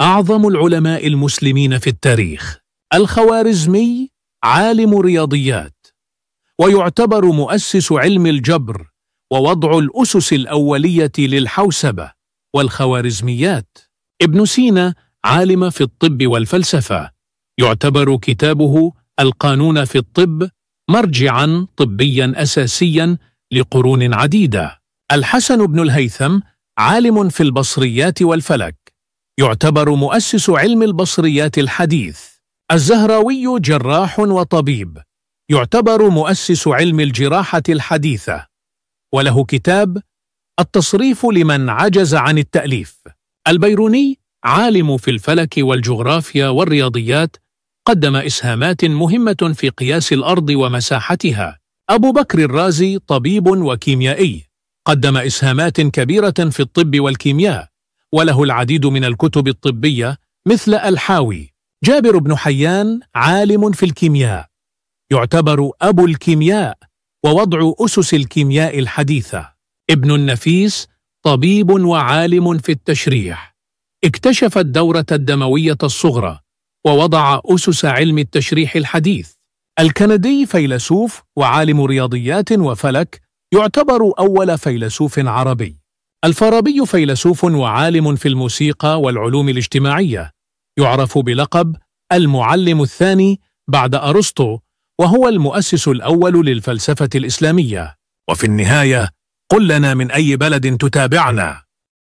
أعظم العلماء المسلمين في التاريخ الخوارزمي عالم رياضيات ويعتبر مؤسس علم الجبر ووضع الأسس الأولية للحوسبة والخوارزميات ابن سينا عالم في الطب والفلسفة يعتبر كتابه القانون في الطب مرجعا طبيا أساسيا لقرون عديدة الحسن بن الهيثم عالم في البصريات والفلك يعتبر مؤسس علم البصريات الحديث الزهراوي جراح وطبيب يعتبر مؤسس علم الجراحة الحديثة وله كتاب التصريف لمن عجز عن التأليف البيروني عالم في الفلك والجغرافيا والرياضيات قدم إسهامات مهمة في قياس الأرض ومساحتها أبو بكر الرازي طبيب وكيميائي قدم إسهامات كبيرة في الطب والكيمياء وله العديد من الكتب الطبية مثل الحاوي جابر بن حيان عالم في الكيمياء يعتبر أبو الكيمياء ووضع أسس الكيمياء الحديثة ابن النفيس طبيب وعالم في التشريح اكتشف الدورة الدموية الصغرى ووضع أسس علم التشريح الحديث الكندي فيلسوف وعالم رياضيات وفلك يعتبر أول فيلسوف عربي الفارابي فيلسوف وعالم في الموسيقى والعلوم الاجتماعية يعرف بلقب المعلم الثاني بعد أرسطو وهو المؤسس الأول للفلسفة الإسلامية وفي النهاية قل لنا من أي بلد تتابعنا